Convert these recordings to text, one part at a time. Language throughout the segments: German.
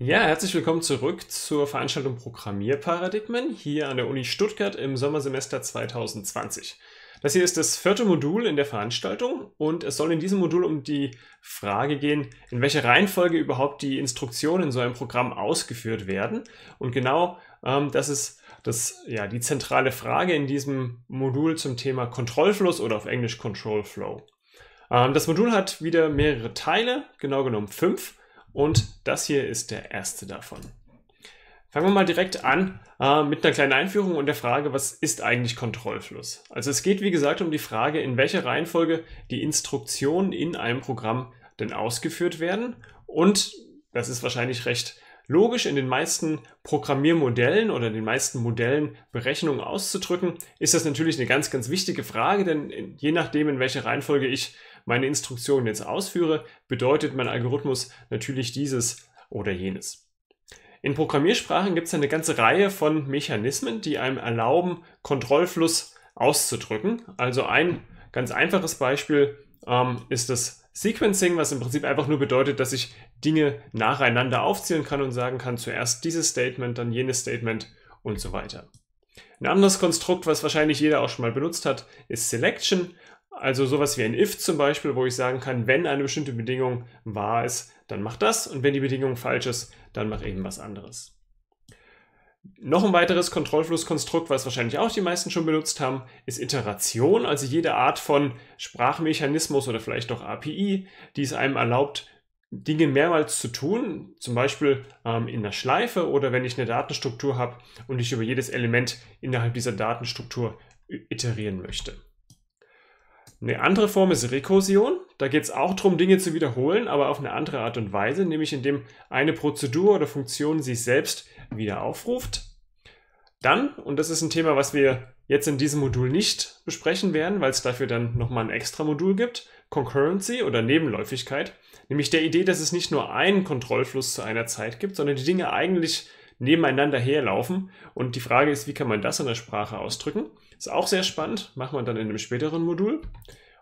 Ja, herzlich willkommen zurück zur Veranstaltung Programmierparadigmen hier an der Uni Stuttgart im Sommersemester 2020. Das hier ist das vierte Modul in der Veranstaltung und es soll in diesem Modul um die Frage gehen, in welcher Reihenfolge überhaupt die Instruktionen in so einem Programm ausgeführt werden. Und genau ähm, das ist das, ja, die zentrale Frage in diesem Modul zum Thema Kontrollfluss oder auf Englisch Control Flow. Ähm, das Modul hat wieder mehrere Teile, genau genommen fünf. Und das hier ist der erste davon. Fangen wir mal direkt an äh, mit einer kleinen Einführung und der Frage, was ist eigentlich Kontrollfluss? Also es geht wie gesagt um die Frage, in welcher Reihenfolge die Instruktionen in einem Programm denn ausgeführt werden. Und das ist wahrscheinlich recht logisch in den meisten Programmiermodellen oder den meisten Modellen Berechnungen auszudrücken, ist das natürlich eine ganz, ganz wichtige Frage, denn je nachdem, in welcher Reihenfolge ich meine Instruktion jetzt ausführe, bedeutet mein Algorithmus natürlich dieses oder jenes. In Programmiersprachen gibt es eine ganze Reihe von Mechanismen, die einem erlauben, Kontrollfluss auszudrücken. Also ein ganz einfaches Beispiel ähm, ist das Sequencing, was im Prinzip einfach nur bedeutet, dass ich Dinge nacheinander aufzählen kann und sagen kann, zuerst dieses Statement, dann jenes Statement und so weiter. Ein anderes Konstrukt, was wahrscheinlich jeder auch schon mal benutzt hat, ist Selection. Also sowas wie ein if zum Beispiel, wo ich sagen kann, wenn eine bestimmte Bedingung wahr ist, dann mach das und wenn die Bedingung falsch ist, dann mach eben was anderes. Noch ein weiteres Kontrollflusskonstrukt, was wahrscheinlich auch die meisten schon benutzt haben, ist Iteration, also jede Art von Sprachmechanismus oder vielleicht auch API, die es einem erlaubt, Dinge mehrmals zu tun, zum Beispiel ähm, in einer Schleife oder wenn ich eine Datenstruktur habe und ich über jedes Element innerhalb dieser Datenstruktur iterieren möchte. Eine andere Form ist Rekursion. Da geht es auch darum, Dinge zu wiederholen, aber auf eine andere Art und Weise, nämlich indem eine Prozedur oder Funktion sich selbst wieder aufruft. Dann, und das ist ein Thema, was wir jetzt in diesem Modul nicht besprechen werden, weil es dafür dann nochmal ein extra Modul gibt, Concurrency oder Nebenläufigkeit, nämlich der Idee, dass es nicht nur einen Kontrollfluss zu einer Zeit gibt, sondern die Dinge eigentlich nebeneinander herlaufen. Und die Frage ist, wie kann man das in der Sprache ausdrücken? Ist auch sehr spannend, macht man dann in einem späteren Modul.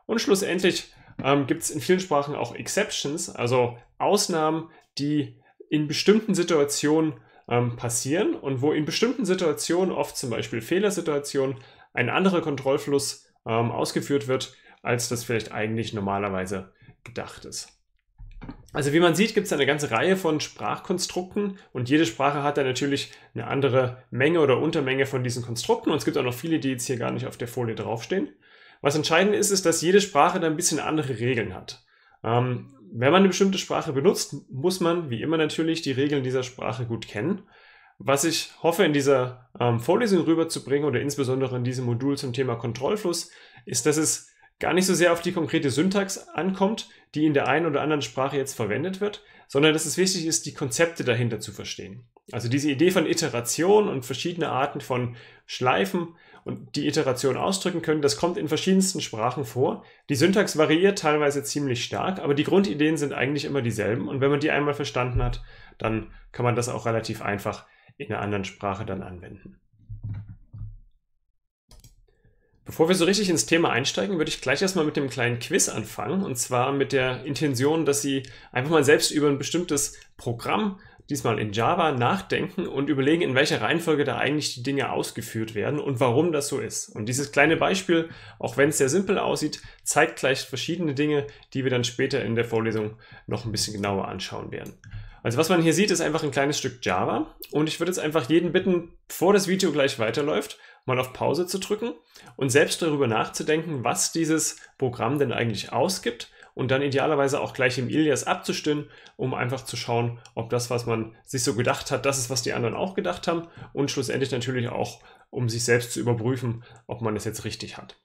Und schlussendlich ähm, gibt es in vielen Sprachen auch Exceptions, also Ausnahmen, die in bestimmten Situationen ähm, passieren und wo in bestimmten Situationen, oft zum Beispiel Fehlersituationen, ein anderer Kontrollfluss ähm, ausgeführt wird, als das vielleicht eigentlich normalerweise gedacht ist. Also wie man sieht, gibt es eine ganze Reihe von Sprachkonstrukten und jede Sprache hat da natürlich eine andere Menge oder Untermenge von diesen Konstrukten und es gibt auch noch viele, die jetzt hier gar nicht auf der Folie draufstehen. Was entscheidend ist, ist, dass jede Sprache da ein bisschen andere Regeln hat. Ähm, wenn man eine bestimmte Sprache benutzt, muss man wie immer natürlich die Regeln dieser Sprache gut kennen. Was ich hoffe, in dieser ähm, Vorlesung rüberzubringen oder insbesondere in diesem Modul zum Thema Kontrollfluss, ist, dass es gar nicht so sehr auf die konkrete Syntax ankommt, die in der einen oder anderen Sprache jetzt verwendet wird, sondern dass es wichtig ist, die Konzepte dahinter zu verstehen. Also diese Idee von Iteration und verschiedene Arten von Schleifen und die Iteration ausdrücken können, das kommt in verschiedensten Sprachen vor. Die Syntax variiert teilweise ziemlich stark, aber die Grundideen sind eigentlich immer dieselben und wenn man die einmal verstanden hat, dann kann man das auch relativ einfach in einer anderen Sprache dann anwenden. Bevor wir so richtig ins Thema einsteigen, würde ich gleich erstmal mit dem kleinen Quiz anfangen. Und zwar mit der Intention, dass Sie einfach mal selbst über ein bestimmtes Programm, diesmal in Java, nachdenken und überlegen, in welcher Reihenfolge da eigentlich die Dinge ausgeführt werden und warum das so ist. Und dieses kleine Beispiel, auch wenn es sehr simpel aussieht, zeigt gleich verschiedene Dinge, die wir dann später in der Vorlesung noch ein bisschen genauer anschauen werden. Also was man hier sieht, ist einfach ein kleines Stück Java. Und ich würde jetzt einfach jeden bitten, bevor das Video gleich weiterläuft, mal auf Pause zu drücken und selbst darüber nachzudenken, was dieses Programm denn eigentlich ausgibt und dann idealerweise auch gleich im Ilias abzustimmen, um einfach zu schauen, ob das, was man sich so gedacht hat, das ist, was die anderen auch gedacht haben und schlussendlich natürlich auch, um sich selbst zu überprüfen, ob man es jetzt richtig hat.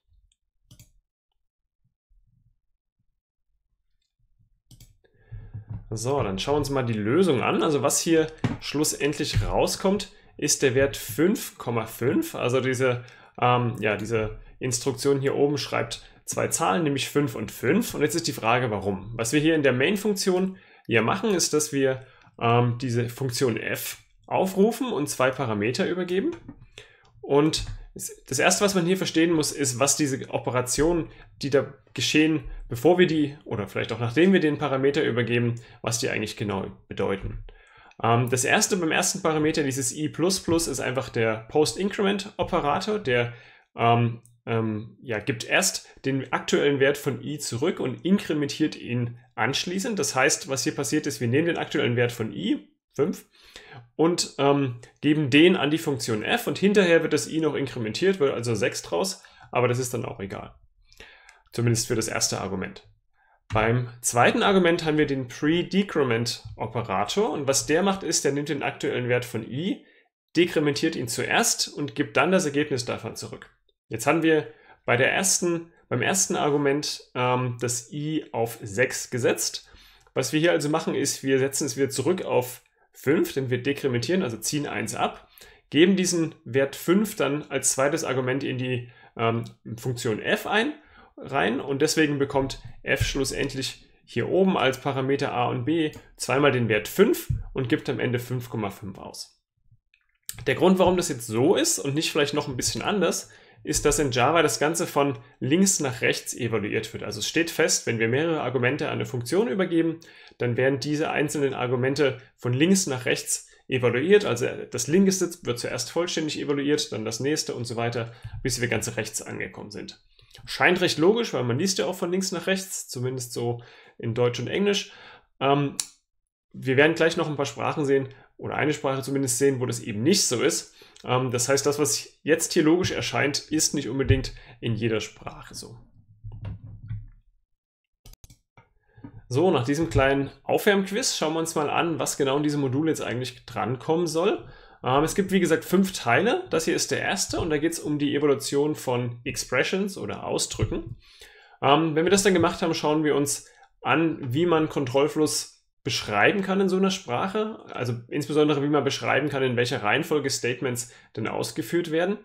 So, dann schauen wir uns mal die Lösung an, also was hier schlussendlich rauskommt ist der Wert 5,5. Also diese, ähm, ja, diese Instruktion hier oben schreibt zwei Zahlen, nämlich 5 und 5. Und jetzt ist die Frage, warum. Was wir hier in der Main-Funktion hier machen, ist, dass wir ähm, diese Funktion f aufrufen und zwei Parameter übergeben. Und das Erste, was man hier verstehen muss, ist, was diese Operationen, die da geschehen, bevor wir die oder vielleicht auch nachdem wir den Parameter übergeben, was die eigentlich genau bedeuten. Ähm, das erste beim ersten Parameter, dieses i++, ist einfach der Post-Increment-Operator, der ähm, ähm, ja, gibt erst den aktuellen Wert von i zurück und inkrementiert ihn anschließend. Das heißt, was hier passiert ist, wir nehmen den aktuellen Wert von i, 5, und ähm, geben den an die Funktion f und hinterher wird das i noch inkrementiert, wird also 6 draus, aber das ist dann auch egal. Zumindest für das erste Argument. Beim zweiten Argument haben wir den Pre-Decrement-Operator und was der macht ist, der nimmt den aktuellen Wert von i, dekrementiert ihn zuerst und gibt dann das Ergebnis davon zurück. Jetzt haben wir bei der ersten, beim ersten Argument ähm, das i auf 6 gesetzt. Was wir hier also machen ist, wir setzen es wieder zurück auf 5, denn wir dekrementieren, also ziehen 1 ab, geben diesen Wert 5 dann als zweites Argument in die ähm, Funktion f ein rein und deswegen bekommt f schlussendlich hier oben als Parameter a und b zweimal den Wert 5 und gibt am Ende 5,5 aus. Der Grund, warum das jetzt so ist und nicht vielleicht noch ein bisschen anders, ist, dass in Java das Ganze von links nach rechts evaluiert wird. Also es steht fest, wenn wir mehrere Argumente an eine Funktion übergeben, dann werden diese einzelnen Argumente von links nach rechts evaluiert. Also das linke Sitz wird zuerst vollständig evaluiert, dann das nächste und so weiter, bis wir ganz rechts angekommen sind. Scheint recht logisch, weil man liest ja auch von links nach rechts, zumindest so in Deutsch und Englisch. Ähm, wir werden gleich noch ein paar Sprachen sehen, oder eine Sprache zumindest sehen, wo das eben nicht so ist. Ähm, das heißt, das, was jetzt hier logisch erscheint, ist nicht unbedingt in jeder Sprache so. So, nach diesem kleinen Aufwärmquiz schauen wir uns mal an, was genau in diesem Modul jetzt eigentlich drankommen soll ähm, es gibt, wie gesagt, fünf Teile. Das hier ist der erste und da geht es um die Evolution von Expressions oder Ausdrücken. Ähm, wenn wir das dann gemacht haben, schauen wir uns an, wie man Kontrollfluss beschreiben kann in so einer Sprache. Also insbesondere, wie man beschreiben kann, in welcher Reihenfolge Statements denn ausgeführt werden.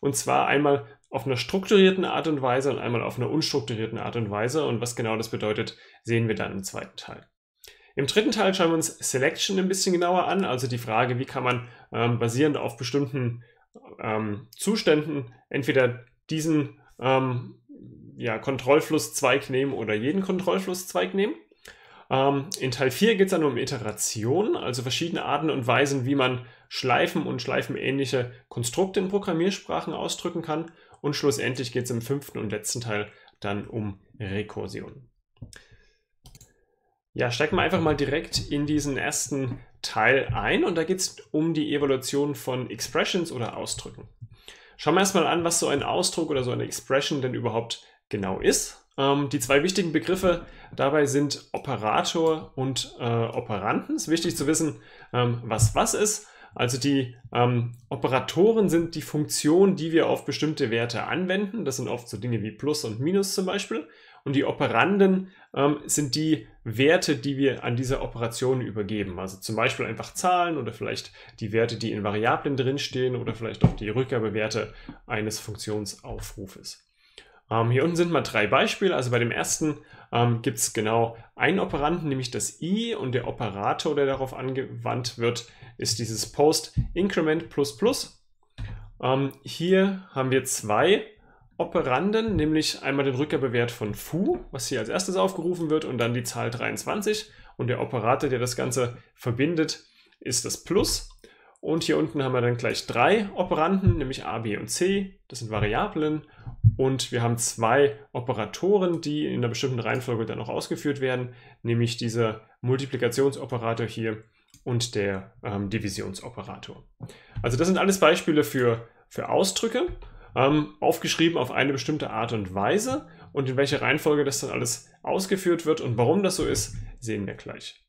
Und zwar einmal auf einer strukturierten Art und Weise und einmal auf einer unstrukturierten Art und Weise. Und was genau das bedeutet, sehen wir dann im zweiten Teil. Im dritten Teil schauen wir uns Selection ein bisschen genauer an, also die Frage, wie kann man ähm, basierend auf bestimmten ähm, Zuständen entweder diesen ähm, ja, Kontrollflusszweig nehmen oder jeden Kontrollflusszweig nehmen. Ähm, in Teil 4 geht es dann um Iteration, also verschiedene Arten und Weisen, wie man Schleifen und schleifenähnliche Konstrukte in Programmiersprachen ausdrücken kann. Und schlussendlich geht es im fünften und letzten Teil dann um Rekursion. Ja, steigen wir einfach mal direkt in diesen ersten Teil ein und da geht es um die Evaluation von Expressions oder Ausdrücken. Schauen wir erstmal an, was so ein Ausdruck oder so eine Expression denn überhaupt genau ist. Ähm, die zwei wichtigen Begriffe dabei sind Operator und äh, Operanten. Es ist wichtig zu wissen, ähm, was was ist. Also die ähm, Operatoren sind die Funktionen, die wir auf bestimmte Werte anwenden. Das sind oft so Dinge wie Plus und Minus zum Beispiel und die Operanden ähm, sind die Werte, die wir an diese Operation übergeben. Also zum Beispiel einfach Zahlen oder vielleicht die Werte, die in Variablen drinstehen oder vielleicht auch die Rückgabewerte eines Funktionsaufrufes. Ähm, hier unten sind mal drei Beispiele. Also bei dem ersten ähm, gibt es genau einen Operanten, nämlich das i und der Operator, der darauf angewandt wird, ist dieses Post Increment Ähm, hier haben wir zwei Operanden, nämlich einmal den Rückgabewert von Fu, was hier als erstes aufgerufen wird, und dann die Zahl 23. Und der Operator, der das Ganze verbindet, ist das Plus. Und hier unten haben wir dann gleich drei Operanden, nämlich A, B und C. Das sind Variablen. Und wir haben zwei Operatoren, die in einer bestimmten Reihenfolge dann auch ausgeführt werden, nämlich dieser Multiplikationsoperator hier und der ähm, Divisionsoperator. Also das sind alles Beispiele für, für Ausdrücke ähm, aufgeschrieben auf eine bestimmte Art und Weise und in welcher Reihenfolge das dann alles ausgeführt wird und warum das so ist, sehen wir gleich.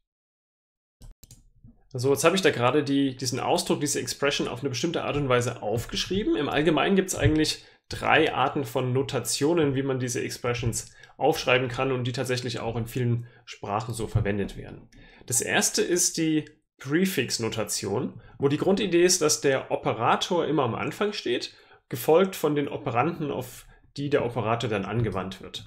So, jetzt habe ich da gerade die, diesen Ausdruck, diese Expression auf eine bestimmte Art und Weise aufgeschrieben. Im Allgemeinen gibt es eigentlich drei Arten von Notationen, wie man diese Expressions aufschreiben kann und die tatsächlich auch in vielen Sprachen so verwendet werden. Das erste ist die Prefix-Notation, wo die Grundidee ist, dass der Operator immer am Anfang steht gefolgt von den Operanten, auf die der Operator dann angewandt wird.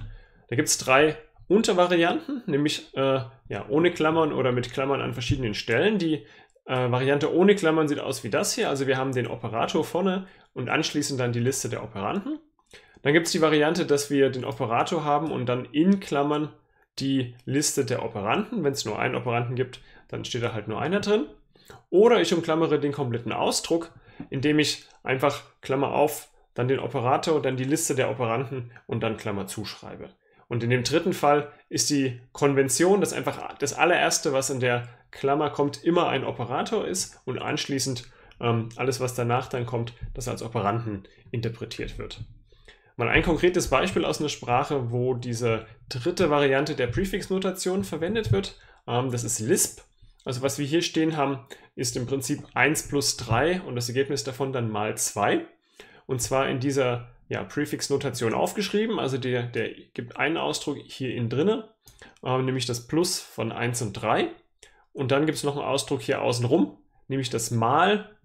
Da gibt es drei Untervarianten, nämlich äh, ja, ohne Klammern oder mit Klammern an verschiedenen Stellen. Die äh, Variante ohne Klammern sieht aus wie das hier. Also wir haben den Operator vorne und anschließend dann die Liste der Operanten. Dann gibt es die Variante, dass wir den Operator haben und dann in Klammern die Liste der Operanten. Wenn es nur einen Operanten gibt, dann steht da halt nur einer drin. Oder ich umklammere den kompletten Ausdruck indem ich einfach Klammer auf, dann den Operator und dann die Liste der Operanten und dann Klammer zuschreibe. Und in dem dritten Fall ist die Konvention, dass einfach das allererste, was in der Klammer kommt, immer ein Operator ist und anschließend ähm, alles, was danach dann kommt, das als Operanten interpretiert wird. Mal ein konkretes Beispiel aus einer Sprache, wo diese dritte Variante der Präfixnotation verwendet wird. Ähm, das ist Lisp. Also was wir hier stehen haben, ist im Prinzip 1 plus 3 und das Ergebnis davon dann mal 2. Und zwar in dieser ja, Prefix-Notation aufgeschrieben. Also der, der gibt einen Ausdruck hier innen drinne, äh, nämlich das Plus von 1 und 3. Und dann gibt es noch einen Ausdruck hier außenrum, nämlich das Mal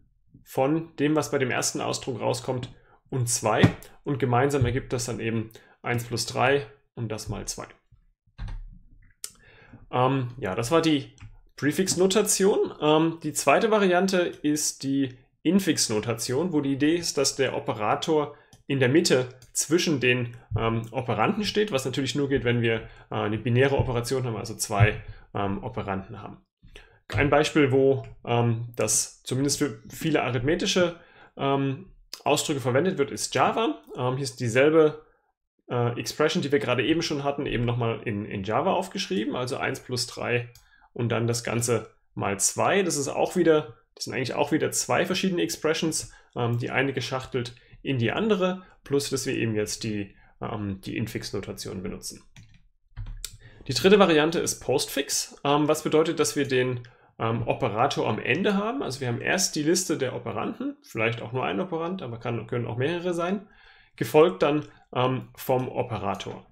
von dem, was bei dem ersten Ausdruck rauskommt, und 2. Und gemeinsam ergibt das dann eben 1 plus 3 und das mal 2. Ähm, ja, das war die Präfixnotation. Ähm, die zweite Variante ist die Infix-Notation, wo die Idee ist, dass der Operator in der Mitte zwischen den ähm, Operanden steht, was natürlich nur geht, wenn wir äh, eine binäre Operation haben, also zwei ähm, Operanden haben. Ein Beispiel, wo ähm, das zumindest für viele arithmetische ähm, Ausdrücke verwendet wird, ist Java. Ähm, hier ist dieselbe äh, Expression, die wir gerade eben schon hatten, eben nochmal in, in Java aufgeschrieben, also 1 plus 3 und dann das Ganze mal 2. Das ist auch wieder, das sind eigentlich auch wieder zwei verschiedene Expressions, ähm, die eine geschachtelt in die andere, plus dass wir eben jetzt die, ähm, die Infix-Notation benutzen. Die dritte Variante ist Postfix, ähm, was bedeutet, dass wir den ähm, Operator am Ende haben. Also wir haben erst die Liste der Operanten, vielleicht auch nur ein Operant, aber kann, können auch mehrere sein, gefolgt dann ähm, vom Operator.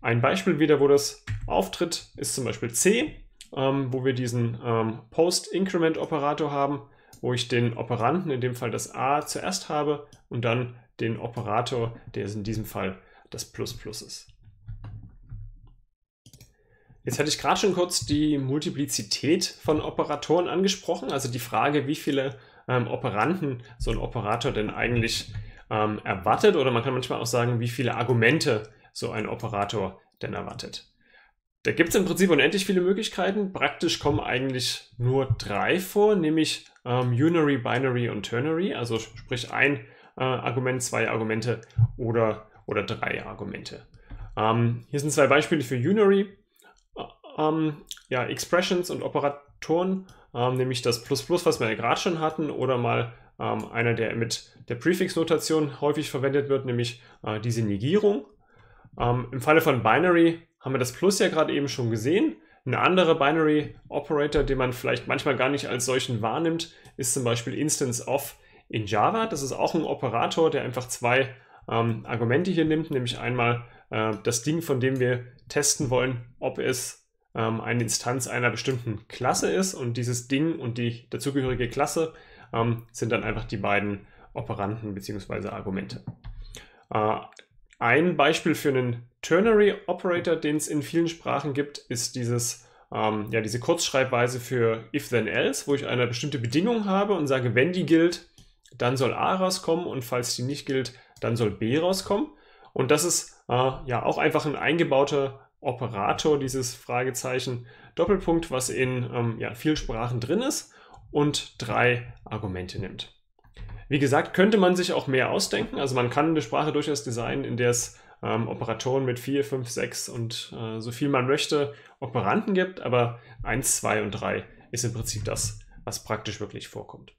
Ein Beispiel wieder, wo das auftritt, ist zum Beispiel C ähm, wo wir diesen ähm, Post-Increment-Operator haben, wo ich den Operanten, in dem Fall das a, zuerst habe und dann den Operator, der in diesem Fall das Plus Plus ist. Jetzt hatte ich gerade schon kurz die Multiplizität von Operatoren angesprochen, also die Frage, wie viele ähm, Operanden so ein Operator denn eigentlich ähm, erwartet oder man kann manchmal auch sagen, wie viele Argumente so ein Operator denn erwartet. Da gibt es im Prinzip unendlich viele Möglichkeiten. Praktisch kommen eigentlich nur drei vor, nämlich ähm, Unary, Binary und Ternary, also sprich ein äh, Argument, zwei Argumente oder, oder drei Argumente. Ähm, hier sind zwei Beispiele für Unary. Ähm, ja, Expressions und Operatoren, ähm, nämlich das Plus Plus, was wir ja gerade schon hatten, oder mal ähm, einer, der mit der Präfixnotation häufig verwendet wird, nämlich äh, diese Negierung. Ähm, Im Falle von Binary haben wir das Plus ja gerade eben schon gesehen. Eine andere Binary Operator, den man vielleicht manchmal gar nicht als solchen wahrnimmt, ist zum Beispiel Instance of in Java. Das ist auch ein Operator, der einfach zwei ähm, Argumente hier nimmt, nämlich einmal äh, das Ding, von dem wir testen wollen, ob es ähm, eine Instanz einer bestimmten Klasse ist. Und dieses Ding und die dazugehörige Klasse ähm, sind dann einfach die beiden Operanten bzw. Argumente. Äh, ein Beispiel für einen Ternary Operator, den es in vielen Sprachen gibt, ist dieses, ähm, ja, diese Kurzschreibweise für if then else, wo ich eine bestimmte Bedingung habe und sage, wenn die gilt, dann soll A rauskommen und falls die nicht gilt, dann soll B rauskommen. Und das ist äh, ja auch einfach ein eingebauter Operator, dieses Fragezeichen Doppelpunkt, was in ähm, ja, vielen Sprachen drin ist und drei Argumente nimmt. Wie gesagt, könnte man sich auch mehr ausdenken. Also man kann eine Sprache durchaus designen, in der es ähm, Operatoren mit 4, 5, 6 und äh, so viel man möchte Operanten gibt, aber 1, 2 und 3 ist im Prinzip das, was praktisch wirklich vorkommt.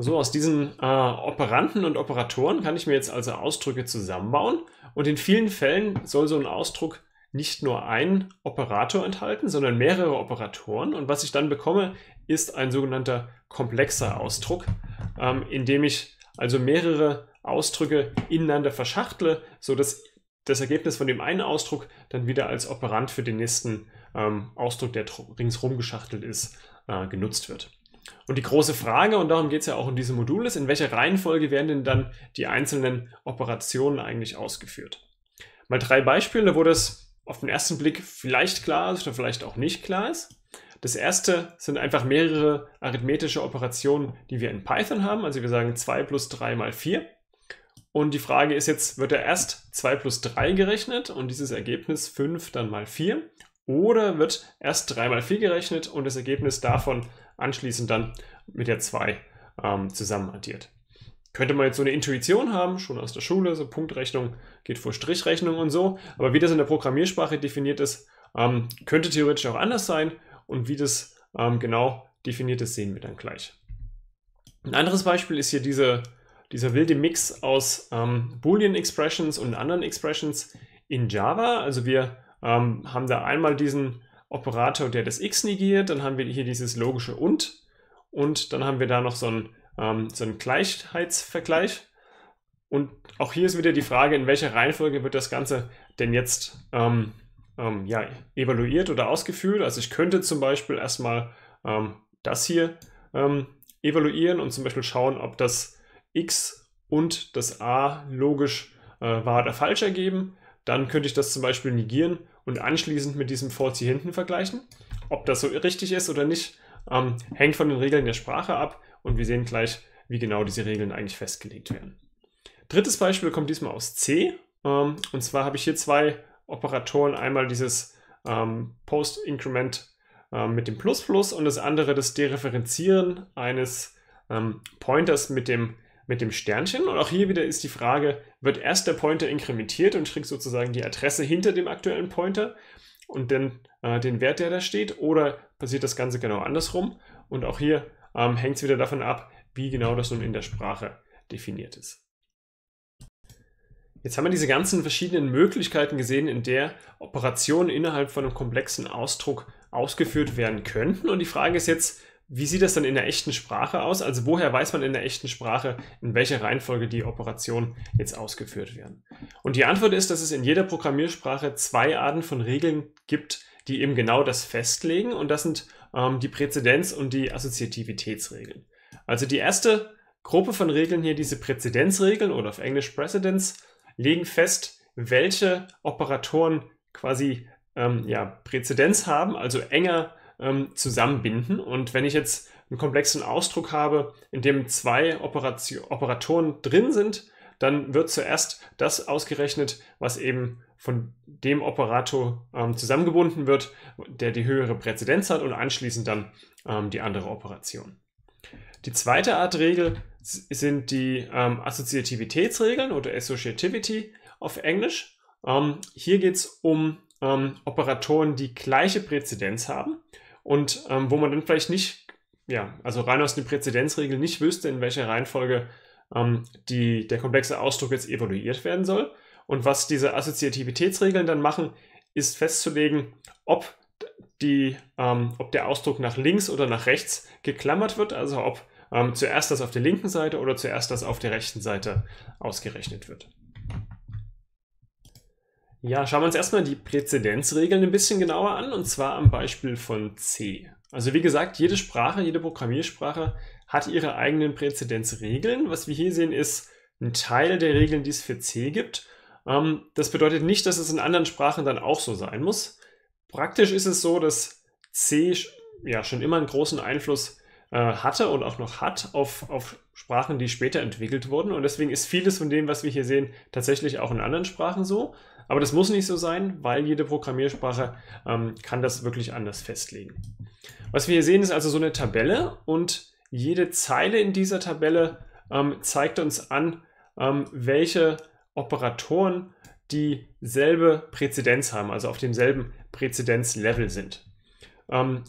So, aus diesen äh, Operanten und Operatoren kann ich mir jetzt also Ausdrücke zusammenbauen und in vielen Fällen soll so ein Ausdruck nicht nur ein Operator enthalten, sondern mehrere Operatoren und was ich dann bekomme, ist ein sogenannter komplexer Ausdruck, ähm, indem ich also mehrere Ausdrücke ineinander verschachtle, sodass das Ergebnis von dem einen Ausdruck dann wieder als Operant für den nächsten ähm, Ausdruck, der ringsherum geschachtelt ist, äh, genutzt wird. Und die große Frage, und darum geht es ja auch in diesem Modul, ist, in welcher Reihenfolge werden denn dann die einzelnen Operationen eigentlich ausgeführt? Mal drei Beispiele, wo das auf den ersten Blick vielleicht klar ist oder vielleicht auch nicht klar ist. Das erste sind einfach mehrere arithmetische Operationen, die wir in Python haben. Also wir sagen 2 plus 3 mal 4. Und die Frage ist jetzt, wird da erst 2 plus 3 gerechnet und dieses Ergebnis 5 dann mal 4? Oder wird erst 3 mal 4 gerechnet und das Ergebnis davon anschließend dann mit der 2 ähm, zusammen addiert? könnte man jetzt so eine Intuition haben, schon aus der Schule, so Punktrechnung geht vor Strichrechnung und so, aber wie das in der Programmiersprache definiert ist, ähm, könnte theoretisch auch anders sein und wie das ähm, genau definiert ist, sehen wir dann gleich. Ein anderes Beispiel ist hier diese, dieser wilde Mix aus ähm, Boolean Expressions und anderen Expressions in Java. Also wir ähm, haben da einmal diesen Operator, der das x negiert, dann haben wir hier dieses logische und und dann haben wir da noch so einen, ähm, so einen Gleichheitsvergleich. Und auch hier ist wieder die Frage, in welcher Reihenfolge wird das Ganze denn jetzt ähm, ähm, ja, evaluiert oder ausgeführt. Also ich könnte zum Beispiel erstmal ähm, das hier ähm, evaluieren und zum Beispiel schauen, ob das X und das A logisch äh, wahr oder falsch ergeben. Dann könnte ich das zum Beispiel negieren und anschließend mit diesem false hier hinten vergleichen. Ob das so richtig ist oder nicht, ähm, hängt von den Regeln der Sprache ab und wir sehen gleich, wie genau diese Regeln eigentlich festgelegt werden. Drittes Beispiel kommt diesmal aus C. Ähm, und zwar habe ich hier zwei Operatoren einmal dieses ähm, Post-Increment ähm, mit dem Plus-Plus und das andere das Dereferenzieren eines ähm, Pointers mit dem, mit dem Sternchen. Und auch hier wieder ist die Frage, wird erst der Pointer inkrementiert und kriegt sozusagen die Adresse hinter dem aktuellen Pointer und dann äh, den Wert, der da steht, oder passiert das Ganze genau andersrum? Und auch hier ähm, hängt es wieder davon ab, wie genau das nun in der Sprache definiert ist. Jetzt haben wir diese ganzen verschiedenen Möglichkeiten gesehen, in der Operationen innerhalb von einem komplexen Ausdruck ausgeführt werden könnten. Und die Frage ist jetzt, wie sieht das dann in der echten Sprache aus? Also woher weiß man in der echten Sprache, in welcher Reihenfolge die Operationen jetzt ausgeführt werden? Und die Antwort ist, dass es in jeder Programmiersprache zwei Arten von Regeln gibt, die eben genau das festlegen. Und das sind ähm, die Präzedenz- und die Assoziativitätsregeln. Also die erste Gruppe von Regeln hier, diese Präzedenzregeln oder auf Englisch Precedence, legen fest, welche Operatoren quasi ähm, ja, Präzedenz haben, also enger ähm, zusammenbinden. Und wenn ich jetzt einen komplexen Ausdruck habe, in dem zwei Operation, Operatoren drin sind, dann wird zuerst das ausgerechnet, was eben von dem Operator ähm, zusammengebunden wird, der die höhere Präzedenz hat und anschließend dann ähm, die andere Operation. Die zweite Art Regel sind die ähm, Assoziativitätsregeln oder Associativity auf Englisch. Ähm, hier geht es um ähm, Operatoren, die gleiche Präzedenz haben und ähm, wo man dann vielleicht nicht, ja, also rein aus den Präzedenzregeln nicht wüsste, in welcher Reihenfolge ähm, die, der komplexe Ausdruck jetzt evaluiert werden soll. Und was diese Assoziativitätsregeln dann machen, ist festzulegen, ob die, ähm, ob der Ausdruck nach links oder nach rechts geklammert wird, also ob ähm, zuerst das auf der linken Seite oder zuerst das auf der rechten Seite ausgerechnet wird. Ja, schauen wir uns erstmal die Präzedenzregeln ein bisschen genauer an und zwar am Beispiel von C. Also wie gesagt, jede Sprache, jede Programmiersprache hat ihre eigenen Präzedenzregeln. Was wir hier sehen, ist ein Teil der Regeln, die es für C gibt. Ähm, das bedeutet nicht, dass es in anderen Sprachen dann auch so sein muss. Praktisch ist es so, dass C ja schon immer einen großen Einfluss äh, hatte und auch noch hat auf, auf Sprachen, die später entwickelt wurden. Und deswegen ist vieles von dem, was wir hier sehen, tatsächlich auch in anderen Sprachen so. Aber das muss nicht so sein, weil jede Programmiersprache ähm, kann das wirklich anders festlegen. Was wir hier sehen, ist also so eine Tabelle und jede Zeile in dieser Tabelle ähm, zeigt uns an, ähm, welche Operatoren dieselbe Präzedenz haben, also auf demselben Präzedenzlevel sind. Ähm,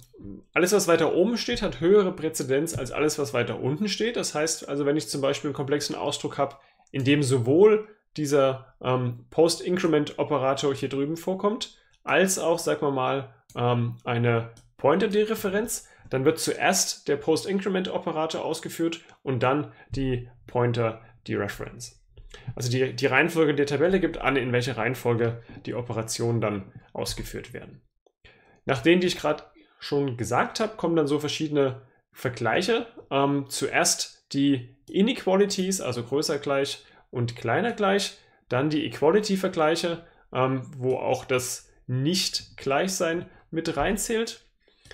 alles, was weiter oben steht, hat höhere Präzedenz als alles, was weiter unten steht. Das heißt also, wenn ich zum Beispiel einen komplexen Ausdruck habe, in dem sowohl dieser ähm, Post-Increment-Operator hier drüben vorkommt, als auch, sagen wir mal, ähm, eine Pointer-Dereferenz, dann wird zuerst der Post-Increment-Operator ausgeführt und dann die Pointer-Dereferenz. Also die, die Reihenfolge der Tabelle gibt an, in welcher Reihenfolge die Operationen dann ausgeführt werden. Nach denen, die ich gerade schon gesagt habe, kommen dann so verschiedene Vergleiche. Ähm, zuerst die Inequalities, also größer gleich und kleiner gleich. Dann die Equality-Vergleiche, ähm, wo auch das Nicht-Gleichsein mit reinzählt.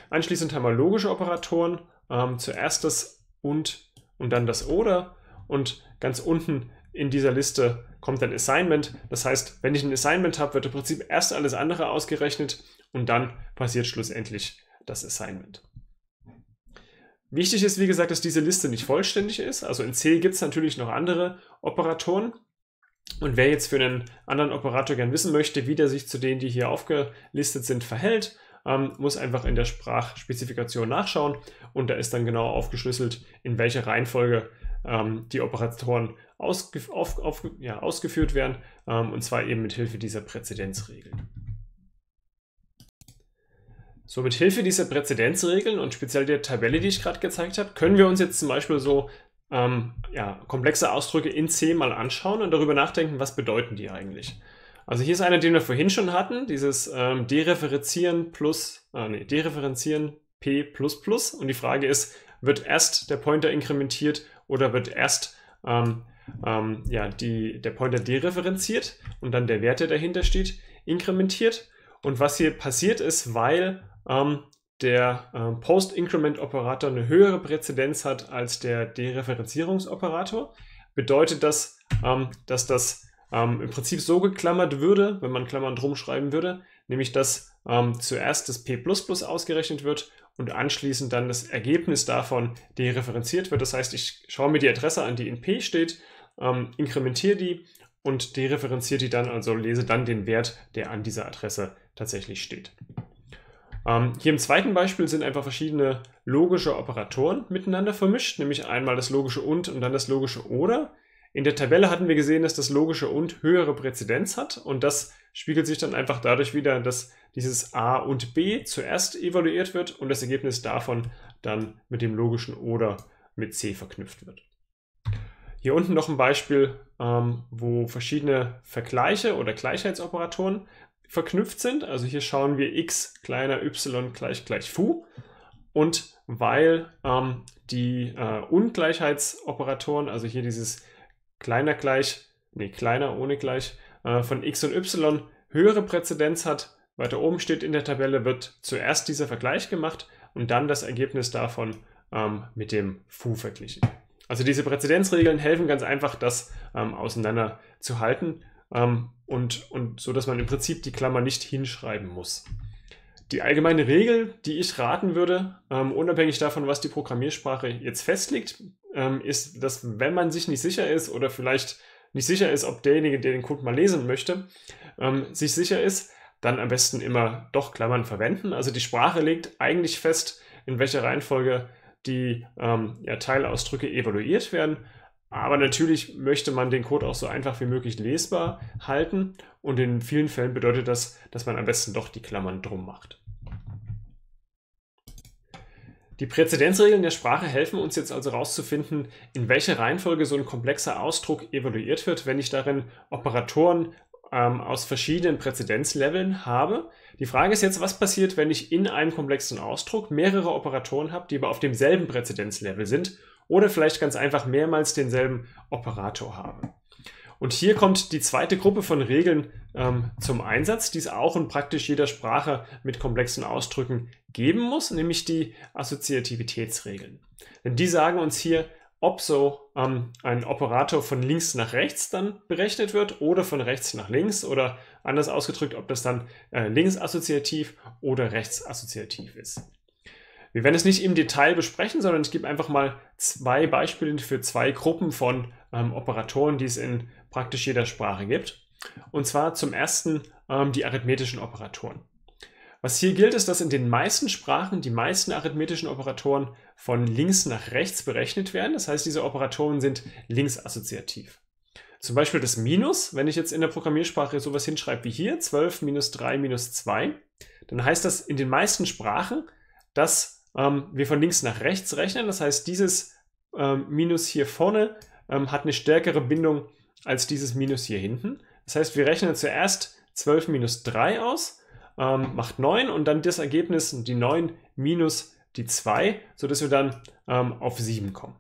Anschließend haben wir logische Operatoren. Ähm, zuerst das und und dann das oder. Und ganz unten in dieser Liste kommt ein Assignment. Das heißt, wenn ich ein Assignment habe, wird im Prinzip erst alles andere ausgerechnet und dann passiert schlussendlich das Assignment. Wichtig ist, wie gesagt, dass diese Liste nicht vollständig ist. Also in C gibt es natürlich noch andere Operatoren. Und wer jetzt für einen anderen Operator gern wissen möchte, wie der sich zu denen, die hier aufgelistet sind, verhält, ähm, muss einfach in der Sprachspezifikation nachschauen. Und da ist dann genau aufgeschlüsselt, in welcher Reihenfolge ähm, die Operatoren ausgef auf, auf, ja, ausgeführt werden, ähm, und zwar eben mit Hilfe dieser Präzedenzregeln. So, mit Hilfe dieser Präzedenzregeln und speziell der Tabelle, die ich gerade gezeigt habe, können wir uns jetzt zum Beispiel so ähm, ja, komplexe Ausdrücke in C mal anschauen und darüber nachdenken, was bedeuten die eigentlich. Also hier ist einer, den wir vorhin schon hatten, dieses ähm, Dereferenzieren plus, äh, nee, Dereferenzieren P++. Und die Frage ist, wird erst der Pointer inkrementiert oder wird erst ähm, ähm, ja, die, der Pointer dereferenziert und dann der Wert, der dahinter steht, inkrementiert. Und was hier passiert ist, weil ähm, der ähm, Post-Increment-Operator eine höhere Präzedenz hat als der Dereferenzierungsoperator, bedeutet das, ähm, dass das ähm, im Prinzip so geklammert würde, wenn man Klammern drum schreiben würde, nämlich dass ähm, zuerst das P ausgerechnet wird und anschließend dann das Ergebnis davon dereferenziert wird. Das heißt, ich schaue mir die Adresse an, die in P steht, ähm, inkrementiere die und dereferenziere die dann, also lese dann den Wert, der an dieser Adresse tatsächlich steht. Ähm, hier im zweiten Beispiel sind einfach verschiedene logische Operatoren miteinander vermischt, nämlich einmal das logische und und dann das logische oder. In der Tabelle hatten wir gesehen, dass das logische und höhere Präzedenz hat und das spiegelt sich dann einfach dadurch wieder, dass dieses a und b zuerst evaluiert wird und das Ergebnis davon dann mit dem logischen oder mit c verknüpft wird. Hier unten noch ein Beispiel, ähm, wo verschiedene Vergleiche oder Gleichheitsoperatoren verknüpft sind. Also hier schauen wir x kleiner y gleich gleich fu und weil ähm, die äh, Ungleichheitsoperatoren, also hier dieses kleiner gleich, nee, kleiner ohne gleich, äh, von x und y höhere Präzedenz hat, weiter oben steht in der Tabelle, wird zuerst dieser Vergleich gemacht und dann das Ergebnis davon ähm, mit dem Fu verglichen. Also diese Präzedenzregeln helfen ganz einfach, das ähm, auseinander ähm, und, und so, dass man im Prinzip die Klammer nicht hinschreiben muss die allgemeine Regel, die ich raten würde, ähm, unabhängig davon, was die Programmiersprache jetzt festlegt, ähm, ist, dass wenn man sich nicht sicher ist oder vielleicht nicht sicher ist, ob derjenige, der den Code mal lesen möchte, ähm, sich sicher ist, dann am besten immer doch Klammern verwenden. Also die Sprache legt eigentlich fest, in welcher Reihenfolge die ähm, ja, Teilausdrücke evaluiert werden. Aber natürlich möchte man den Code auch so einfach wie möglich lesbar halten und in vielen Fällen bedeutet das, dass man am besten doch die Klammern drum macht. Die Präzedenzregeln der Sprache helfen uns jetzt also herauszufinden, in welcher Reihenfolge so ein komplexer Ausdruck evaluiert wird, wenn ich darin Operatoren ähm, aus verschiedenen Präzedenzleveln habe. Die Frage ist jetzt, was passiert, wenn ich in einem komplexen Ausdruck mehrere Operatoren habe, die aber auf demselben Präzedenzlevel sind oder vielleicht ganz einfach mehrmals denselben Operator haben. Und hier kommt die zweite Gruppe von Regeln ähm, zum Einsatz, die es auch in praktisch jeder Sprache mit komplexen Ausdrücken geben muss, nämlich die Assoziativitätsregeln. Denn die sagen uns hier, ob so ähm, ein Operator von links nach rechts dann berechnet wird oder von rechts nach links oder anders ausgedrückt, ob das dann äh, linksassoziativ oder rechtsassoziativ ist. Wir werden es nicht im Detail besprechen, sondern ich gebe einfach mal zwei Beispiele für zwei Gruppen von ähm, Operatoren, die es in praktisch jeder Sprache gibt. Und zwar zum ersten ähm, die arithmetischen Operatoren. Was hier gilt, ist, dass in den meisten Sprachen die meisten arithmetischen Operatoren von links nach rechts berechnet werden. Das heißt, diese Operatoren sind links assoziativ. Zum Beispiel das Minus, wenn ich jetzt in der Programmiersprache sowas hinschreibe wie hier, 12 minus 3 minus 2, dann heißt das in den meisten Sprachen, dass ähm, wir von links nach rechts rechnen. Das heißt, dieses ähm, Minus hier vorne ähm, hat eine stärkere Bindung als dieses Minus hier hinten. Das heißt, wir rechnen zuerst 12 minus 3 aus, ähm, macht 9 und dann das Ergebnis, die 9 minus die 2, sodass wir dann ähm, auf 7 kommen.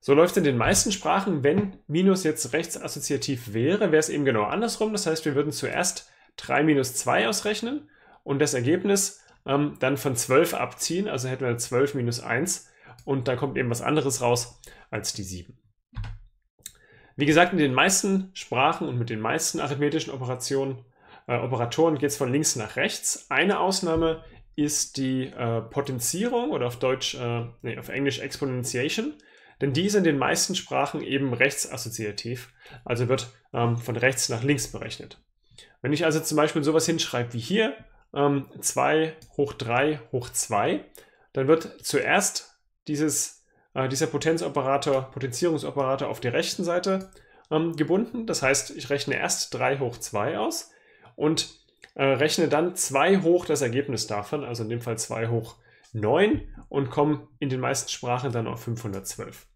So läuft es in den meisten Sprachen, wenn Minus jetzt rechtsassoziativ wäre, wäre es eben genau andersrum. Das heißt, wir würden zuerst 3 minus 2 ausrechnen und das Ergebnis ähm, dann von 12 abziehen, also hätten wir 12 minus 1 und da kommt eben was anderes raus als die 7. Wie gesagt, in den meisten Sprachen und mit den meisten arithmetischen Operationen, äh, Operatoren geht es von links nach rechts. Eine Ausnahme ist die äh, Potenzierung oder auf Deutsch, äh, nee, auf Englisch Exponentiation, denn die ist in den meisten Sprachen eben rechtsassoziativ, also wird ähm, von rechts nach links berechnet. Wenn ich also zum Beispiel sowas hinschreibe wie hier, ähm, 2 hoch 3 hoch 2, dann wird zuerst dieses, äh, dieser Potenzoperator, Potenzierungsoperator auf der rechten Seite ähm, gebunden. Das heißt, ich rechne erst 3 hoch 2 aus und äh, rechne dann 2 hoch das Ergebnis davon, also in dem Fall 2 hoch 9 und komme in den meisten Sprachen dann auf 512.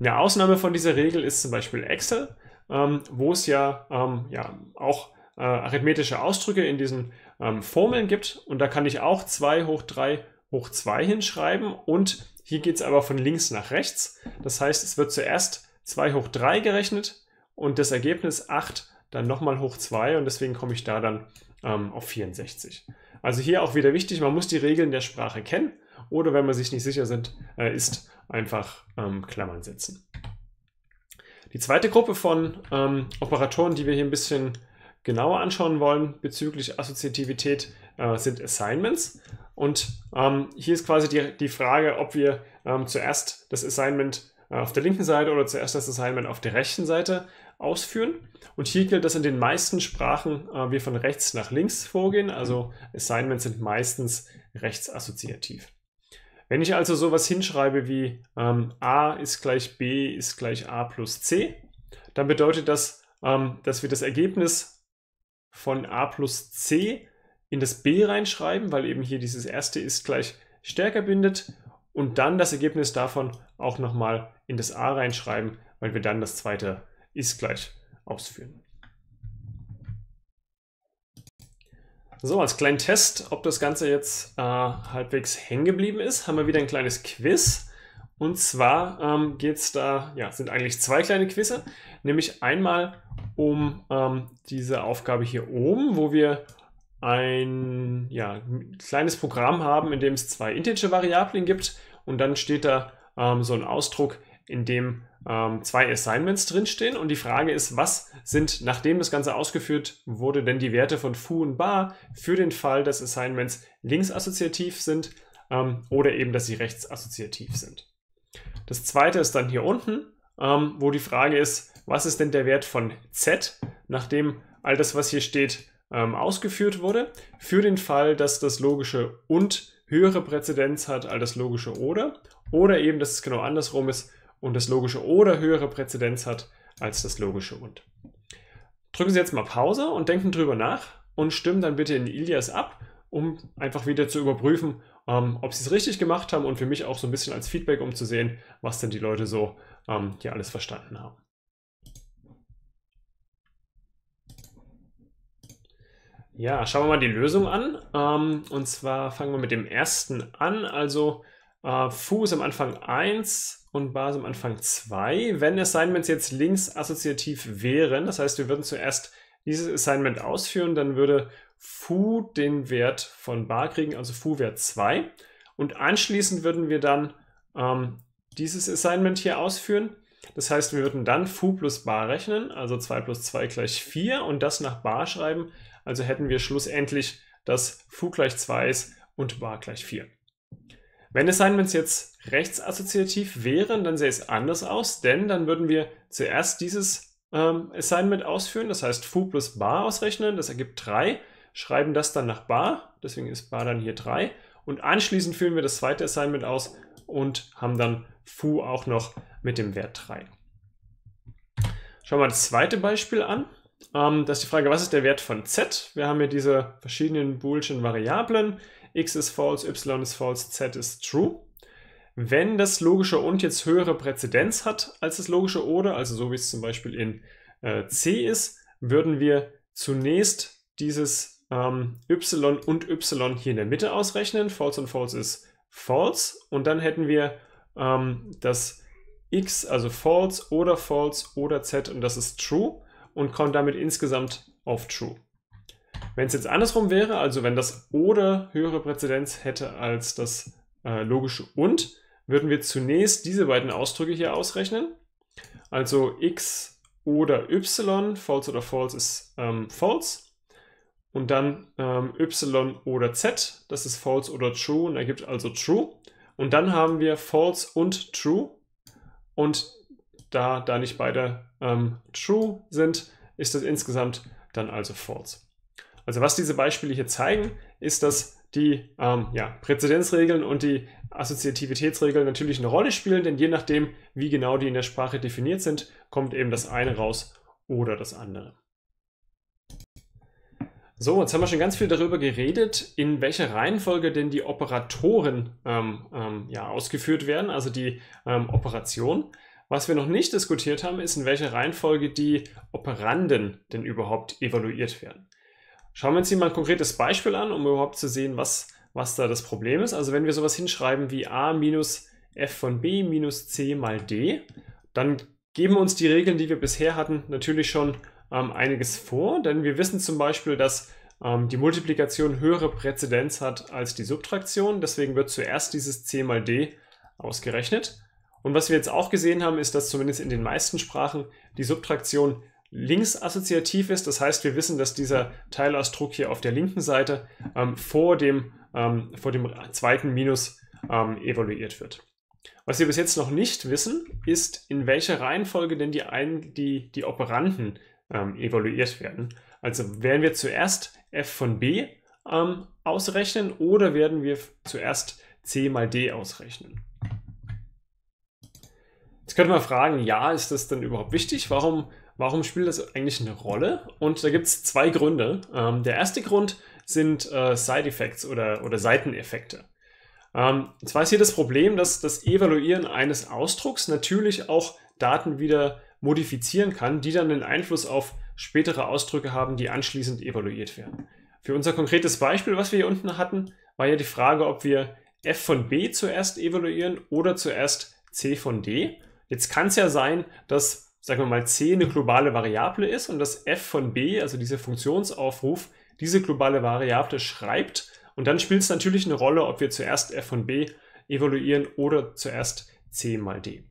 Eine Ausnahme von dieser Regel ist zum Beispiel Excel, ähm, wo es ja, ähm, ja auch äh, arithmetische Ausdrücke in diesen ähm, Formeln gibt. Und da kann ich auch 2 hoch 3 hoch 2 hinschreiben. Und hier geht es aber von links nach rechts. Das heißt, es wird zuerst 2 hoch 3 gerechnet und das Ergebnis 8 dann nochmal hoch 2. Und deswegen komme ich da dann ähm, auf 64. Also hier auch wieder wichtig, man muss die Regeln der Sprache kennen. Oder wenn man sich nicht sicher sind, äh, ist, einfach ähm, Klammern setzen. Die zweite Gruppe von ähm, Operatoren, die wir hier ein bisschen genauer anschauen wollen bezüglich Assoziativität, äh, sind Assignments. Und ähm, hier ist quasi die, die Frage, ob wir ähm, zuerst das Assignment äh, auf der linken Seite oder zuerst das Assignment auf der rechten Seite ausführen. Und hier gilt, dass in den meisten Sprachen äh, wir von rechts nach links vorgehen. Also Assignments sind meistens rechtsassoziativ. Wenn ich also sowas hinschreibe wie ähm, a ist gleich b ist gleich a plus c, dann bedeutet das, ähm, dass wir das Ergebnis von a plus c in das b reinschreiben, weil eben hier dieses erste ist gleich stärker bindet und dann das Ergebnis davon auch nochmal in das a reinschreiben, weil wir dann das zweite ist gleich ausführen. So, als kleinen Test, ob das Ganze jetzt äh, halbwegs hängen geblieben ist, haben wir wieder ein kleines Quiz. Und zwar ähm, geht's da, ja, sind eigentlich zwei kleine Quizze nämlich einmal um ähm, diese Aufgabe hier oben, wo wir ein ja, kleines Programm haben, in dem es zwei Integer-Variablen gibt und dann steht da ähm, so ein Ausdruck, in dem ähm, zwei Assignments drinstehen und die Frage ist, was sind, nachdem das Ganze ausgeführt wurde, denn die Werte von Foo und Bar für den Fall, dass Assignments links assoziativ sind ähm, oder eben, dass sie rechts assoziativ sind. Das zweite ist dann hier unten, ähm, wo die Frage ist, was ist denn der Wert von Z, nachdem all das, was hier steht, ähm, ausgeführt wurde, für den Fall, dass das logische und höhere Präzedenz hat als das logische oder, oder eben, dass es genau andersrum ist und das logische oder höhere Präzedenz hat als das logische und. Drücken Sie jetzt mal Pause und denken drüber nach und stimmen dann bitte in Ilias ab, um einfach wieder zu überprüfen, ähm, ob Sie es richtig gemacht haben und für mich auch so ein bisschen als Feedback, um zu sehen, was denn die Leute so ähm, hier alles verstanden haben. Ja, schauen wir mal die Lösung an. Ähm, und zwar fangen wir mit dem ersten an. Also äh, Fu ist am Anfang 1 und ist am Anfang 2. Wenn Assignments jetzt links assoziativ wären, das heißt, wir würden zuerst dieses Assignment ausführen, dann würde Fu den Wert von Bar kriegen, also Fu Wert 2. Und anschließend würden wir dann ähm, dieses Assignment hier ausführen. Das heißt, wir würden dann Fu plus Bar rechnen, also 2 plus 2 gleich 4 und das nach Bar schreiben. Also hätten wir schlussendlich das Fu gleich 2 ist und Bar gleich 4. Wenn Assignments jetzt rechtsassoziativ wären, dann sähe es anders aus, denn dann würden wir zuerst dieses ähm, Assignment ausführen, das heißt Fu plus Bar ausrechnen, das ergibt 3, schreiben das dann nach Bar, deswegen ist Bar dann hier 3 und anschließend führen wir das zweite Assignment aus und haben dann Fu auch noch mit dem Wert 3. Schauen wir das zweite Beispiel an. Ähm, das ist die Frage, was ist der Wert von z? Wir haben hier diese verschiedenen boolschen Variablen. x ist false, y ist false, z ist true. Wenn das logische und jetzt höhere Präzedenz hat als das logische oder, also so wie es zum Beispiel in äh, c ist, würden wir zunächst dieses ähm, y und y hier in der Mitte ausrechnen. False und false ist false. Und dann hätten wir ähm, das x, also false oder false oder z und das ist true und kommt damit insgesamt auf True. Wenn es jetzt andersrum wäre, also wenn das oder höhere Präzedenz hätte als das äh, logische und, würden wir zunächst diese beiden Ausdrücke hier ausrechnen. Also x oder y, false oder false ist ähm, false. Und dann ähm, y oder z, das ist false oder true und ergibt also true. Und dann haben wir false und true. Und da, da nicht beide ähm, true sind, ist das insgesamt dann also false. Also was diese Beispiele hier zeigen, ist, dass die ähm, ja, Präzedenzregeln und die Assoziativitätsregeln natürlich eine Rolle spielen, denn je nachdem, wie genau die in der Sprache definiert sind, kommt eben das eine raus oder das andere. So, jetzt haben wir schon ganz viel darüber geredet, in welcher Reihenfolge denn die Operatoren ähm, ähm, ja, ausgeführt werden, also die ähm, Operation. Was wir noch nicht diskutiert haben, ist, in welcher Reihenfolge die Operanden denn überhaupt evaluiert werden. Schauen wir uns hier mal ein konkretes Beispiel an, um überhaupt zu sehen, was, was da das Problem ist. Also wenn wir sowas hinschreiben wie a minus f von b minus c mal d, dann geben uns die Regeln, die wir bisher hatten, natürlich schon ähm, einiges vor, denn wir wissen zum Beispiel, dass ähm, die Multiplikation höhere Präzedenz hat als die Subtraktion, deswegen wird zuerst dieses c mal d ausgerechnet. Und was wir jetzt auch gesehen haben, ist, dass zumindest in den meisten Sprachen die Subtraktion links assoziativ ist. Das heißt, wir wissen, dass dieser Teilausdruck hier auf der linken Seite ähm, vor, dem, ähm, vor dem zweiten Minus ähm, evaluiert wird. Was wir bis jetzt noch nicht wissen, ist, in welcher Reihenfolge denn die, ein, die, die Operanden ähm, evaluiert werden. Also werden wir zuerst f von b ähm, ausrechnen oder werden wir zuerst c mal d ausrechnen. Jetzt könnte man fragen, ja, ist das denn überhaupt wichtig? Warum, warum spielt das eigentlich eine Rolle? Und da gibt es zwei Gründe. Ähm, der erste Grund sind äh, Side Effects oder, oder Seiteneffekte. Ähm, zwar ist hier das Problem, dass das Evaluieren eines Ausdrucks natürlich auch Daten wieder modifizieren kann, die dann den Einfluss auf spätere Ausdrücke haben, die anschließend evaluiert werden. Für unser konkretes Beispiel, was wir hier unten hatten, war ja die Frage, ob wir f von b zuerst evaluieren oder zuerst c von d. Jetzt kann es ja sein, dass, sagen wir mal, c eine globale Variable ist und dass f von b, also dieser Funktionsaufruf, diese globale Variable schreibt. Und dann spielt es natürlich eine Rolle, ob wir zuerst f von b evaluieren oder zuerst c mal d.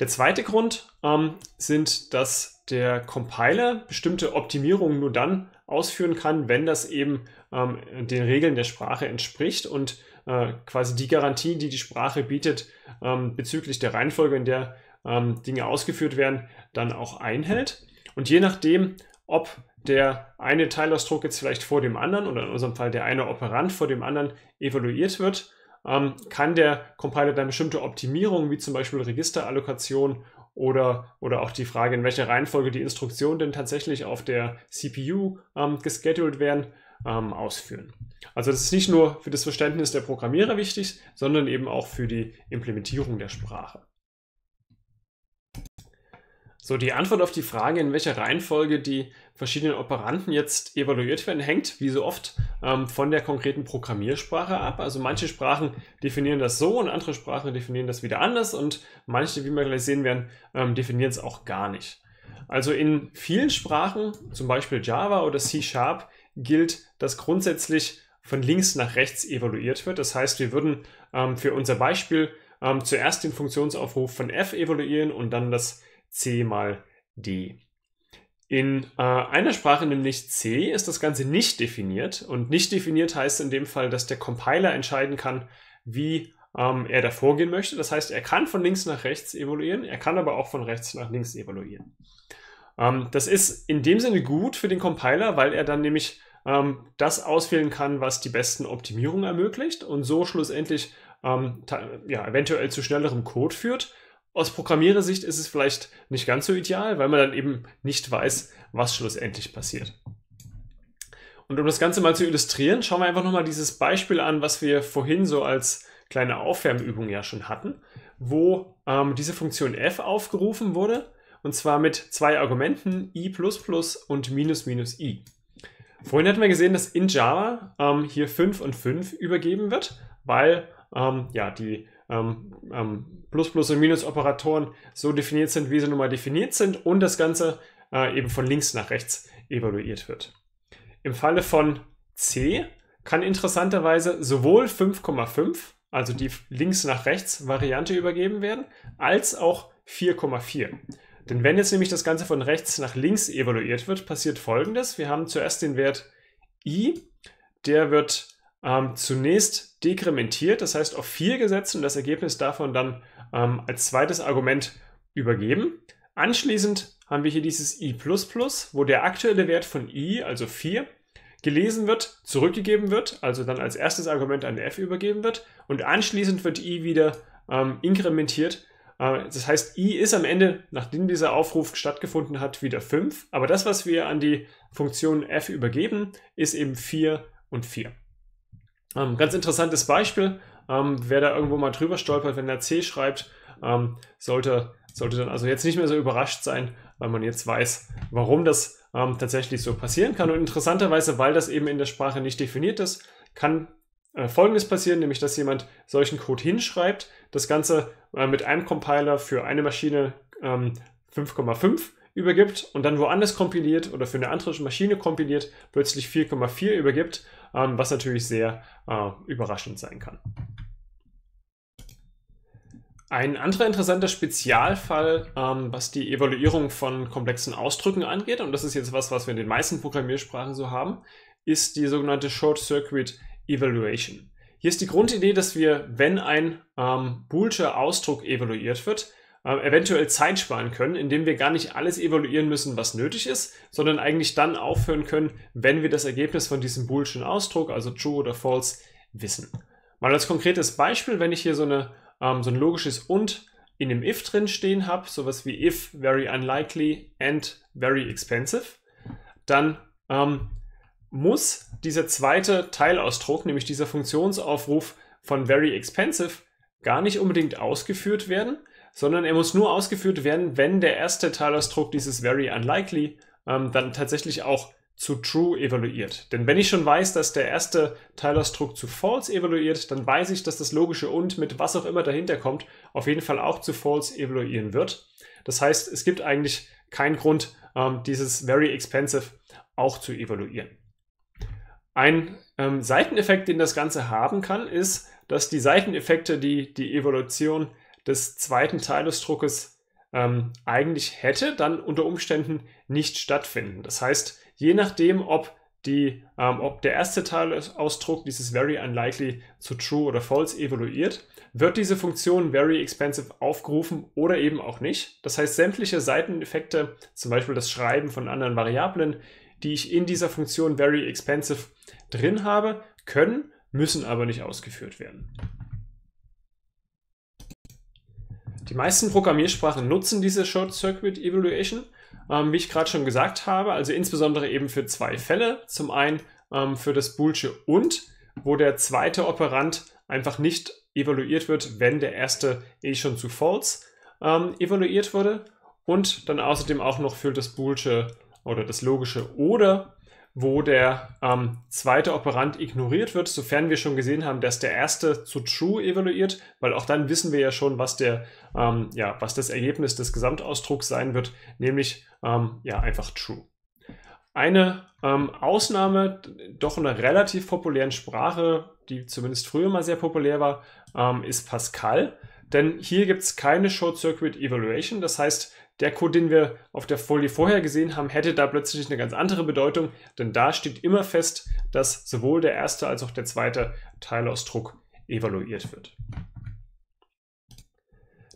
Der zweite Grund ähm, sind, dass der Compiler bestimmte Optimierungen nur dann ausführen kann, wenn das eben ähm, den Regeln der Sprache entspricht und äh, quasi die Garantien, die die Sprache bietet ähm, bezüglich der Reihenfolge, in der ähm, Dinge ausgeführt werden, dann auch einhält. Und je nachdem, ob der eine Teilausdruck jetzt vielleicht vor dem anderen oder in unserem Fall der eine Operand vor dem anderen evaluiert wird, ähm, kann der Compiler dann bestimmte Optimierungen, wie zum Beispiel Registerallokation oder, oder auch die Frage, in welcher Reihenfolge die Instruktionen denn tatsächlich auf der CPU ähm, gescheduled werden, ähm, ausführen. Also das ist nicht nur für das Verständnis der Programmierer wichtig, sondern eben auch für die Implementierung der Sprache. So, die Antwort auf die Frage, in welcher Reihenfolge die verschiedenen Operanten jetzt evaluiert werden, hängt, wie so oft, ähm, von der konkreten Programmiersprache ab. Also manche Sprachen definieren das so und andere Sprachen definieren das wieder anders und manche, wie wir gleich sehen werden, ähm, definieren es auch gar nicht. Also in vielen Sprachen, zum Beispiel Java oder C Sharp, gilt, dass grundsätzlich von links nach rechts evaluiert wird. Das heißt, wir würden ähm, für unser Beispiel ähm, zuerst den Funktionsaufruf von f evaluieren und dann das c mal d. In äh, einer Sprache, nämlich C, ist das Ganze nicht definiert. Und nicht definiert heißt in dem Fall, dass der Compiler entscheiden kann, wie ähm, er da vorgehen möchte. Das heißt, er kann von links nach rechts evaluieren, er kann aber auch von rechts nach links evaluieren. Ähm, das ist in dem Sinne gut für den Compiler, weil er dann nämlich ähm, das auswählen kann, was die besten Optimierungen ermöglicht und so schlussendlich ähm, ja, eventuell zu schnellerem Code führt. Aus Programmierersicht ist es vielleicht nicht ganz so ideal, weil man dann eben nicht weiß, was schlussendlich passiert. Und um das Ganze mal zu illustrieren, schauen wir einfach nochmal dieses Beispiel an, was wir vorhin so als kleine Aufwärmübung ja schon hatten, wo ähm, diese Funktion f aufgerufen wurde und zwar mit zwei Argumenten, i und minus minus i. Vorhin hatten wir gesehen, dass in Java ähm, hier 5 und 5 übergeben wird, weil ähm, ja, die ähm, ähm, Plus, Plus und Minus Operatoren so definiert sind, wie sie nun mal definiert sind und das Ganze äh, eben von links nach rechts evaluiert wird. Im Falle von C kann interessanterweise sowohl 5,5, also die links nach rechts Variante übergeben werden, als auch 4,4. Denn wenn jetzt nämlich das Ganze von rechts nach links evaluiert wird, passiert folgendes. Wir haben zuerst den Wert i, der wird ähm, zunächst dekrementiert, das heißt auf 4 gesetzt und das Ergebnis davon dann ähm, als zweites Argument übergeben. Anschließend haben wir hier dieses i, wo der aktuelle Wert von i, also 4, gelesen wird, zurückgegeben wird, also dann als erstes Argument an f übergeben wird und anschließend wird i wieder ähm, inkrementiert ähm, das heißt, i ist am Ende, nachdem dieser Aufruf stattgefunden hat, wieder 5. Aber das, was wir an die Funktion f übergeben, ist eben 4 und 4. Ähm, ganz interessantes Beispiel. Ähm, wer da irgendwo mal drüber stolpert, wenn er c schreibt, sollte, sollte dann also jetzt nicht mehr so überrascht sein, weil man jetzt weiß, warum das tatsächlich so passieren kann. Und interessanterweise, weil das eben in der Sprache nicht definiert ist, kann äh, Folgendes passieren, nämlich dass jemand solchen Code hinschreibt, das Ganze äh, mit einem Compiler für eine Maschine 5,5 ähm, übergibt und dann woanders kompiliert oder für eine andere Maschine kompiliert, plötzlich 4,4 übergibt, ähm, was natürlich sehr äh, überraschend sein kann. Ein anderer interessanter Spezialfall, ähm, was die Evaluierung von komplexen Ausdrücken angeht, und das ist jetzt was, was wir in den meisten Programmiersprachen so haben, ist die sogenannte Short Circuit Evaluation. Hier ist die Grundidee, dass wir, wenn ein ähm, boolscher Ausdruck evaluiert wird, äh, eventuell Zeit sparen können, indem wir gar nicht alles evaluieren müssen, was nötig ist, sondern eigentlich dann aufhören können, wenn wir das Ergebnis von diesem boolschen Ausdruck, also true oder false, wissen. Mal als konkretes Beispiel, wenn ich hier so, eine, ähm, so ein logisches und in dem if drin stehen habe, sowas wie if very unlikely and very expensive, dann ähm, muss dieser zweite Teilausdruck, nämlich dieser Funktionsaufruf von very expensive, gar nicht unbedingt ausgeführt werden, sondern er muss nur ausgeführt werden, wenn der erste Teilausdruck dieses very unlikely ähm, dann tatsächlich auch zu true evaluiert. Denn wenn ich schon weiß, dass der erste Teilausdruck zu false evaluiert, dann weiß ich, dass das logische und mit was auch immer dahinter kommt, auf jeden Fall auch zu false evaluieren wird. Das heißt, es gibt eigentlich keinen Grund, ähm, dieses very expensive auch zu evaluieren. Ein ähm, Seiteneffekt, den das Ganze haben kann, ist, dass die Seiteneffekte, die die Evolution des zweiten Teilesdruckes ähm, eigentlich hätte, dann unter Umständen nicht stattfinden. Das heißt, je nachdem, ob, die, ähm, ob der erste Teilausdruck dieses Very Unlikely zu True oder False evoluiert, wird diese Funktion Very Expensive aufgerufen oder eben auch nicht. Das heißt, sämtliche Seiteneffekte, zum Beispiel das Schreiben von anderen Variablen, die ich in dieser Funktion very expensive drin habe, können, müssen aber nicht ausgeführt werden. Die meisten Programmiersprachen nutzen diese Short Circuit Evaluation, ähm, wie ich gerade schon gesagt habe, also insbesondere eben für zwei Fälle. Zum einen ähm, für das Boolsche und, wo der zweite Operand einfach nicht evaluiert wird, wenn der erste eh schon zu false ähm, evaluiert wurde. Und dann außerdem auch noch für das Boolsche oder das Logische oder wo der ähm, zweite Operant ignoriert wird, sofern wir schon gesehen haben, dass der erste zu True evaluiert, weil auch dann wissen wir ja schon, was, der, ähm, ja, was das Ergebnis des Gesamtausdrucks sein wird, nämlich ähm, ja, einfach True. Eine ähm, Ausnahme, doch einer relativ populären Sprache, die zumindest früher mal sehr populär war, ähm, ist Pascal. Denn hier gibt es keine Short Circuit Evaluation. Das heißt, der Code, den wir auf der Folie vorher gesehen haben, hätte da plötzlich eine ganz andere Bedeutung, denn da steht immer fest, dass sowohl der erste als auch der zweite Teilausdruck evaluiert wird.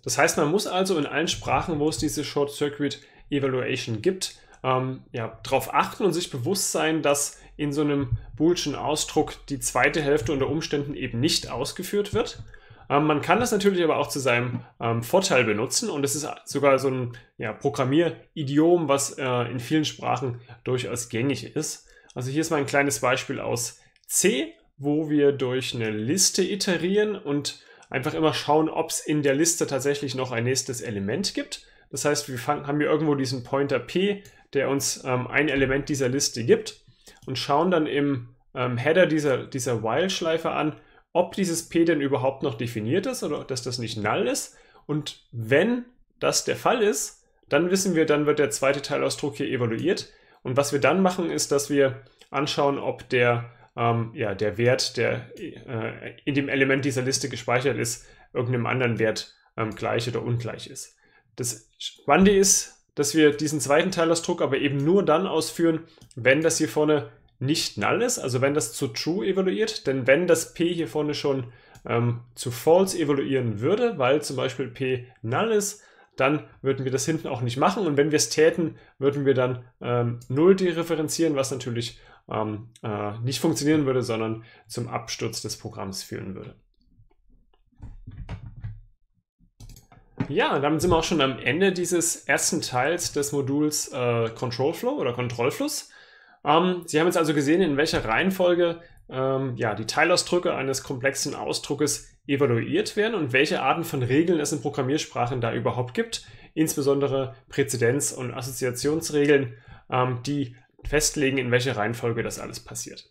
Das heißt, man muss also in allen Sprachen, wo es diese Short Circuit Evaluation gibt, ähm, ja, darauf achten und sich bewusst sein, dass in so einem boolschen Ausdruck die zweite Hälfte unter Umständen eben nicht ausgeführt wird, ähm, man kann das natürlich aber auch zu seinem ähm, Vorteil benutzen und es ist sogar so ein ja, Programmieridiom, was äh, in vielen Sprachen durchaus gängig ist. Also hier ist mal ein kleines Beispiel aus C, wo wir durch eine Liste iterieren und einfach immer schauen, ob es in der Liste tatsächlich noch ein nächstes Element gibt. Das heißt, wir fang, haben hier irgendwo diesen Pointer P, der uns ähm, ein Element dieser Liste gibt und schauen dann im ähm, Header dieser, dieser While-Schleife an, ob dieses P denn überhaupt noch definiert ist oder dass das nicht null ist. Und wenn das der Fall ist, dann wissen wir, dann wird der zweite Teilausdruck hier evaluiert. Und was wir dann machen, ist, dass wir anschauen, ob der, ähm, ja, der Wert, der äh, in dem Element dieser Liste gespeichert ist, irgendeinem anderen Wert ähm, gleich oder ungleich ist. Das Spannende ist, dass wir diesen zweiten Teilausdruck aber eben nur dann ausführen, wenn das hier vorne nicht null ist, also wenn das zu true evaluiert, denn wenn das p hier vorne schon ähm, zu false evaluieren würde, weil zum Beispiel p null ist, dann würden wir das hinten auch nicht machen und wenn wir es täten, würden wir dann ähm, 0 dereferenzieren, was natürlich ähm, äh, nicht funktionieren würde, sondern zum Absturz des Programms führen würde. Ja, damit sind wir auch schon am Ende dieses ersten Teils des Moduls äh, Control Flow oder Kontrollfluss. Ähm, Sie haben jetzt also gesehen, in welcher Reihenfolge ähm, ja, die Teilausdrücke eines komplexen Ausdruckes evaluiert werden und welche Arten von Regeln es in Programmiersprachen da überhaupt gibt, insbesondere Präzedenz- und Assoziationsregeln, ähm, die festlegen, in welcher Reihenfolge das alles passiert.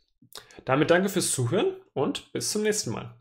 Damit danke fürs Zuhören und bis zum nächsten Mal.